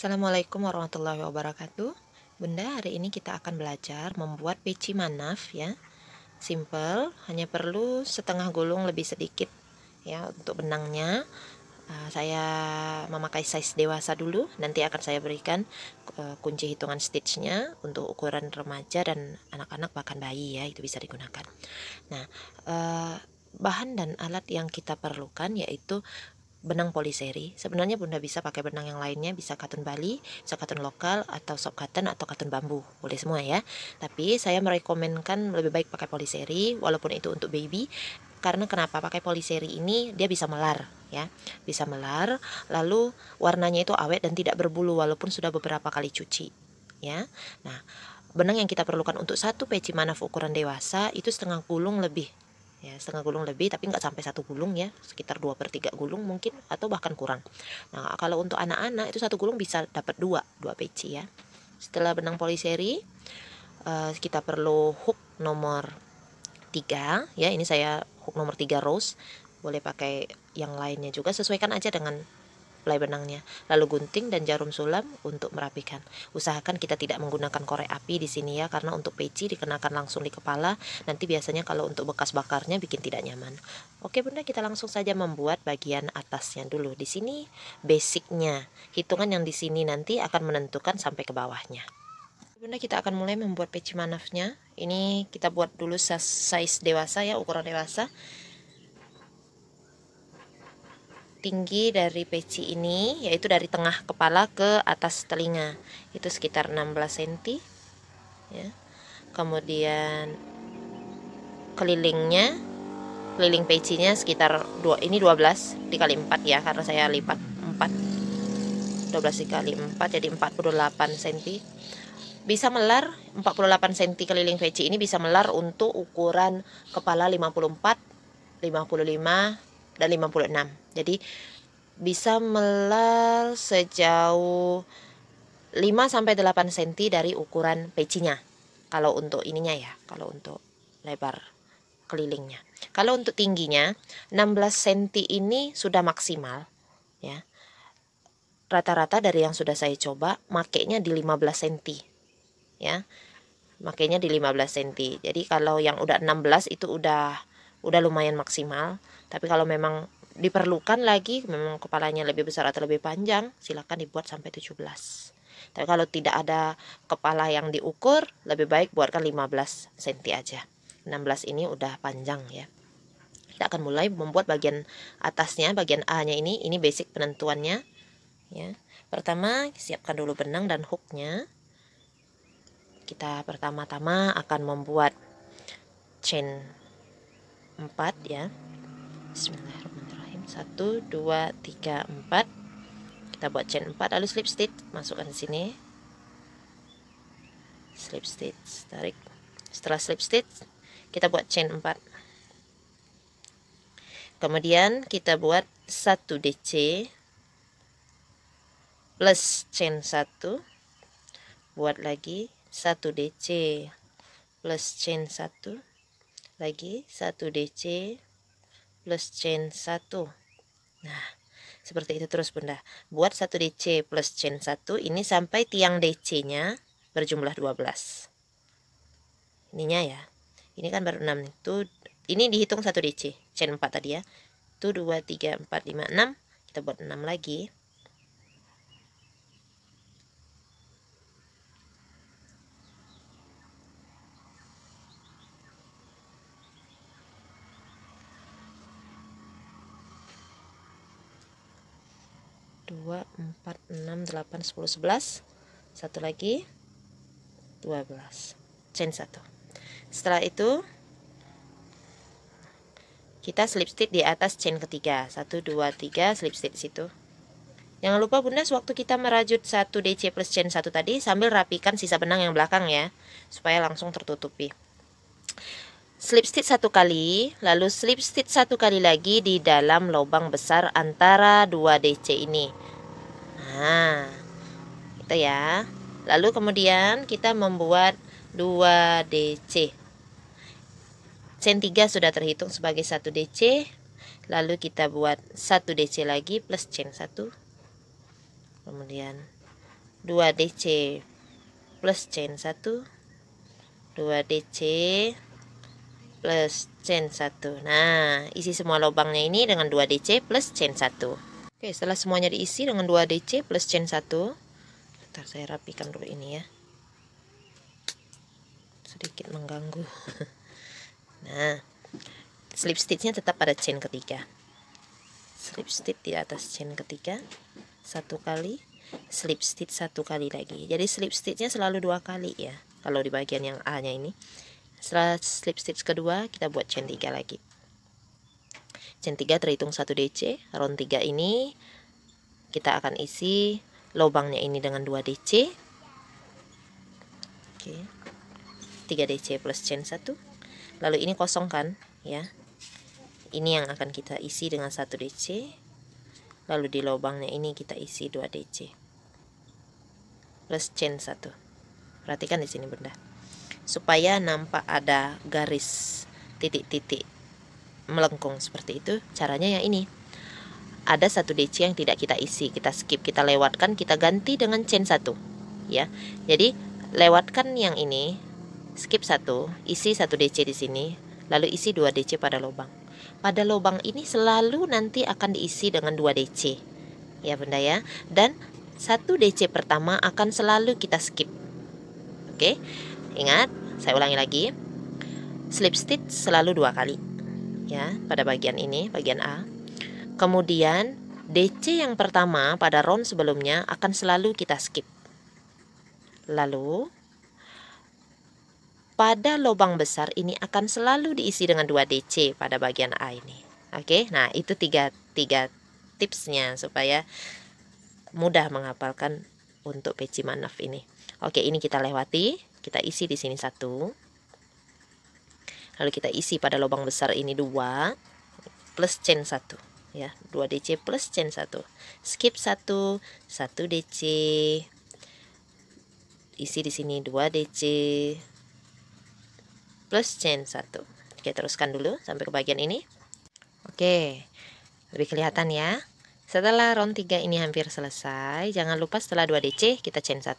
Assalamualaikum warahmatullahi wabarakatuh. Bunda, hari ini kita akan belajar membuat peci manaf ya. Simple, hanya perlu setengah gulung lebih sedikit ya untuk benangnya. Uh, saya memakai size dewasa dulu, nanti akan saya berikan uh, kunci hitungan stitchnya untuk ukuran remaja dan anak-anak bahkan bayi ya, itu bisa digunakan. Nah, uh, bahan dan alat yang kita perlukan yaitu benang poliseri. Sebenarnya Bunda bisa pakai benang yang lainnya, bisa katun Bali, bisa katun lokal atau soft katun atau katun bambu. Boleh semua ya. Tapi saya merekomendasikan lebih baik pakai poliseri walaupun itu untuk baby karena kenapa pakai poliseri ini dia bisa melar ya bisa melar lalu warnanya itu awet dan tidak berbulu walaupun sudah beberapa kali cuci ya nah benang yang kita perlukan untuk satu peci manaf ukuran dewasa itu setengah gulung lebih ya setengah gulung lebih tapi nggak sampai satu gulung ya sekitar dua per tiga gulung mungkin atau bahkan kurang nah kalau untuk anak-anak itu satu gulung bisa dapat dua dua peci ya setelah benang poliseri eh, kita perlu hook nomor tiga ya ini saya hook nomor tiga rose boleh pakai yang lainnya juga sesuaikan aja dengan helai benangnya. Lalu gunting dan jarum sulam untuk merapikan. Usahakan kita tidak menggunakan korek api di sini ya karena untuk peci dikenakan langsung di kepala. Nanti biasanya kalau untuk bekas bakarnya bikin tidak nyaman. Oke Bunda, kita langsung saja membuat bagian atasnya dulu. Di sini basicnya. Hitungan yang di sini nanti akan menentukan sampai ke bawahnya. Bunda kita akan mulai membuat peci manafnya. Ini kita buat dulu size dewasa ya, ukuran dewasa tinggi dari peci ini yaitu dari tengah kepala ke atas telinga itu sekitar 16 cm ya. kemudian kelilingnya keliling pecinya sekitar dua ini 12 dikali 4 ya karena saya lipat 4 12 dikali 4 jadi 48 cm bisa melar 48 cm keliling peci ini bisa melar untuk ukuran kepala 54 55 dan 56 jadi bisa melar sejauh 5 sampai 8 cm dari ukuran pecinya kalau untuk ininya ya kalau untuk lebar kelilingnya kalau untuk tingginya 16 cm ini sudah maksimal ya rata-rata dari yang sudah saya coba makainya di 15 cm ya makainya di 15 cm jadi kalau yang udah 16 itu udah udah lumayan maksimal tapi kalau memang diperlukan lagi memang kepalanya lebih besar atau lebih panjang silahkan dibuat sampai 17 tapi kalau tidak ada kepala yang diukur lebih baik buatkan 15 cm aja 16 ini udah panjang ya kita akan mulai membuat bagian atasnya bagian A nya ini ini basic penentuannya ya pertama siapkan dulu benang dan hooknya kita pertama-tama akan membuat chain 4 ya Bismillahirrahmanirrahim 1, 2, 3, 4 kita buat chain 4 lalu slip stitch masukkan sini slip stitch tarik setelah slip stitch kita buat chain 4 kemudian kita buat 1 DC plus chain 1 buat lagi 1 DC plus chain 1 lagi 1DC plus chain 1 nah seperti itu terus bunda buat 1DC plus chain 1 ini sampai tiang DC nya berjumlah 12 ininya ya ini kan baru 6 itu ini dihitung 1DC chain 4 tadi ya 1 2 3 4 5 6 kita buat 6 lagi 2, 4, 6, 8, 10, 11 satu lagi 12 chain 1 setelah itu kita slip stitch di atas chain ketiga 1, 2, 3 slip stitch situ jangan lupa bunda sewaktu kita merajut 1 DC plus chain 1 tadi sambil rapikan sisa benang yang belakang ya supaya langsung tertutupi slip stitch satu kali lalu slip stitch satu kali lagi di dalam lubang besar antara 2 DC ini nah itu ya lalu kemudian kita membuat 2 DC chain 3 sudah terhitung sebagai 1 DC lalu kita buat 1 DC lagi plus chain 1 kemudian 2 DC plus chain 1 2 DC plus chain 1 nah isi semua lubangnya ini dengan 2DC plus chain 1 oke setelah semuanya diisi dengan 2DC plus chain 1 ntar saya rapikan dulu ini ya sedikit mengganggu nah slip stitchnya tetap pada chain ketiga slip stitch di atas chain ketiga satu kali slip stitch satu kali lagi jadi slip stitchnya selalu dua kali ya kalau di bagian yang A nya ini setelah slip stitch kedua kita buat chain 3 lagi chain 3 terhitung 1 DC round 3 ini kita akan isi lubangnya ini dengan 2 DC oke 3 DC plus chain 1 lalu ini kosong kan ya ini yang akan kita isi dengan 1 DC lalu di lubangnya ini kita isi 2 DC plus chain 1 perhatikan di sini benda supaya nampak ada garis titik-titik melengkung seperti itu caranya ya ini ada satu DC yang tidak kita isi kita skip kita lewatkan kita ganti dengan chain satu ya jadi lewatkan yang ini skip satu isi satu DC di sini lalu isi dua DC pada lubang pada lubang ini selalu nanti akan diisi dengan dua DC ya benda ya dan satu DC pertama akan selalu kita skip oke okay? Ingat, saya ulangi lagi. Slip stitch selalu dua kali. Ya, pada bagian ini, bagian A. Kemudian DC yang pertama pada round sebelumnya akan selalu kita skip. Lalu pada lubang besar ini akan selalu diisi dengan 2 DC pada bagian A ini. Oke, nah itu tiga, tiga tipsnya supaya mudah menghafalkan untuk peci manaf ini. Oke, ini kita lewati. Kita isi di sini satu. Lalu kita isi pada lubang besar ini dua plus chain satu ya dua dc plus chain satu skip satu satu dc isi di sini dua dc plus chain satu kita teruskan dulu sampai ke bagian ini oke lebih kelihatan ya setelah round 3 ini hampir selesai, jangan lupa setelah 2DC kita chain 1,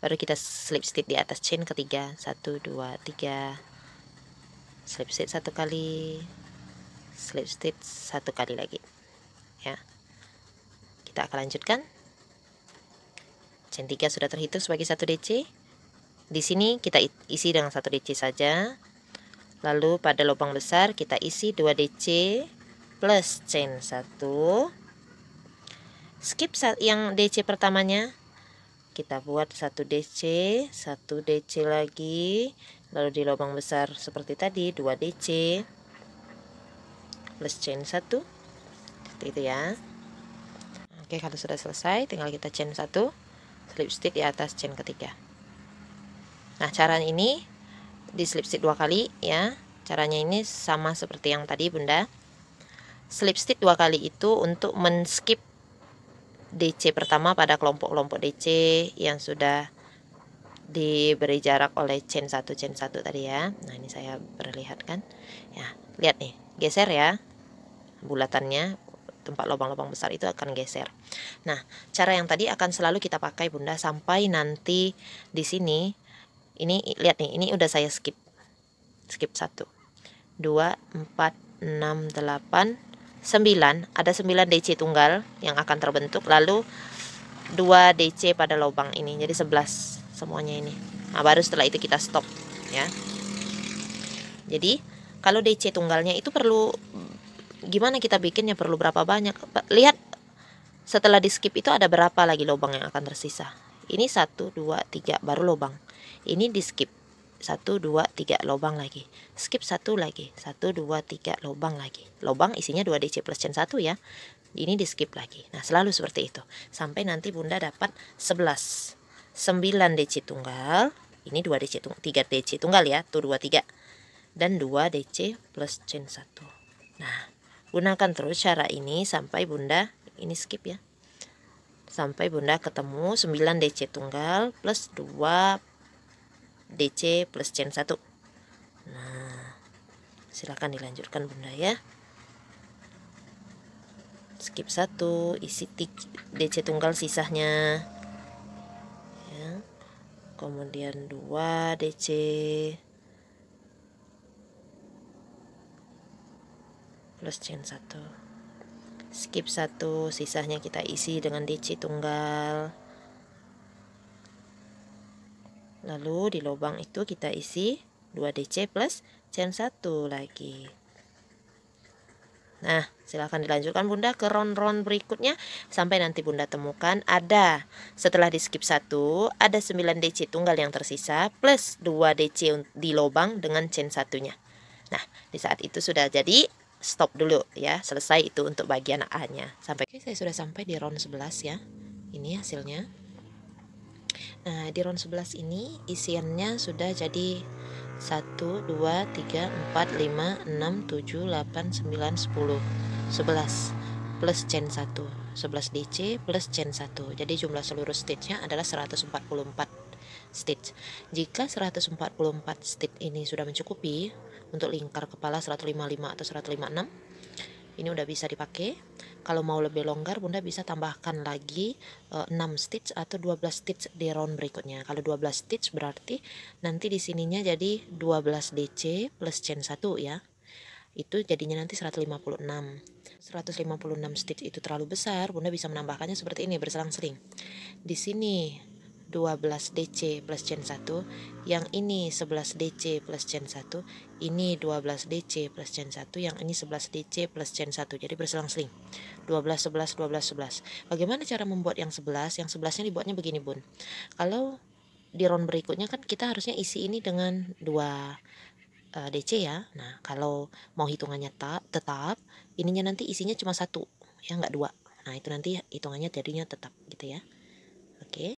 baru kita slip stitch di atas chain ketiga. 1 2 3 slip stitch 1 kali, slip stitch 1 kali lagi. Ya. Kita akan lanjutkan. Chain 3 sudah terhitung sebagai 1 DC. Di sini kita isi dengan 1 DC saja. Lalu pada lubang besar kita isi 2 DC plus chain 1 skip yang DC pertamanya kita buat satu DC satu DC lagi lalu di lubang besar seperti tadi 2 DC plus chain satu, seperti itu ya Oke kalau sudah selesai tinggal kita chain satu, slip stitch di atas chain ketiga nah cara ini di slip stitch dua kali ya caranya ini sama seperti yang tadi bunda slip stitch dua kali itu untuk men skip DC pertama pada kelompok-kelompok DC yang sudah diberi jarak oleh chain 1 chain 1 tadi ya nah ini saya perlihatkan ya lihat nih geser ya bulatannya tempat lubang-lubang besar itu akan geser nah cara yang tadi akan selalu kita pakai bunda sampai nanti di sini ini lihat nih ini udah saya skip skip 1 2 4 6 8 9 ada 9 DC tunggal yang akan terbentuk lalu 2 DC pada lubang ini jadi 11 semuanya ini nah baru setelah itu kita stop ya jadi kalau DC tunggalnya itu perlu gimana kita bikinnya perlu berapa banyak lihat setelah di skip itu ada berapa lagi lubang yang akan tersisa ini 1, 2, 3 baru lubang ini di skip satu dua tiga lobang lagi skip satu lagi satu dua tiga lobang lagi lobang isinya dua DC plus chain satu ya ini di skip lagi nah selalu seperti itu sampai nanti bunda dapat 11 9 DC tunggal ini dua DC tunggal 3 DC tunggal ya tuh dua 3 dan dua DC plus chain satu nah gunakan terus cara ini sampai bunda ini skip ya sampai bunda ketemu 9 DC tunggal plus 2 DC plus chain 1 nah silahkan dilanjutkan bunda ya skip 1 isi DC tunggal sisanya ya. kemudian 2 DC plus chain 1 skip 1 sisanya kita isi dengan DC tunggal Lalu di lubang itu kita isi 2DC plus chain 1 lagi. Nah, silahkan dilanjutkan Bunda ke round round berikutnya sampai nanti Bunda temukan ada setelah di skip 1 ada 9 DC tunggal yang tersisa plus 2 DC di lubang dengan chain satunya. Nah, di saat itu sudah jadi stop dulu ya, selesai itu untuk bagian A-nya. Sampai Oke, saya sudah sampai di round 11 ya. Ini hasilnya. Nah, di round 11 ini isiannya sudah jadi 1 2 3 4 5 6 7 8 9 10 11 plus chain 1 11 DC plus chain 1 jadi jumlah seluruh stitchnya adalah 144 stitch jika 144 stitch ini sudah mencukupi untuk lingkar kepala 155 atau 156 ini udah bisa dipakai kalau mau lebih longgar bunda bisa tambahkan lagi e, eh, 6 stitch atau 12 stitch di round berikutnya kalau 12 stitch berarti nanti di sininya jadi 12 DC plus chain 1 ya itu jadinya nanti 156 156 stitch itu terlalu besar bunda bisa menambahkannya seperti ini berselang-seling di sini 12DC plus chain 1 yang ini 11DC plus chain 1 ini 12DC plus chain 1 yang ini 11DC plus chain 1 jadi berselang-seling 12, 11, 12, 11 bagaimana cara membuat yang 11 yang 11 nya dibuatnya begini bun kalau di round berikutnya kan kita harusnya isi ini dengan 2 uh, eh, DC ya. Nah, kalau mau hitungannya tak tetap, ininya nanti isinya cuma satu, ya enggak dua. Nah, itu nanti hitungannya jadinya tetap gitu ya.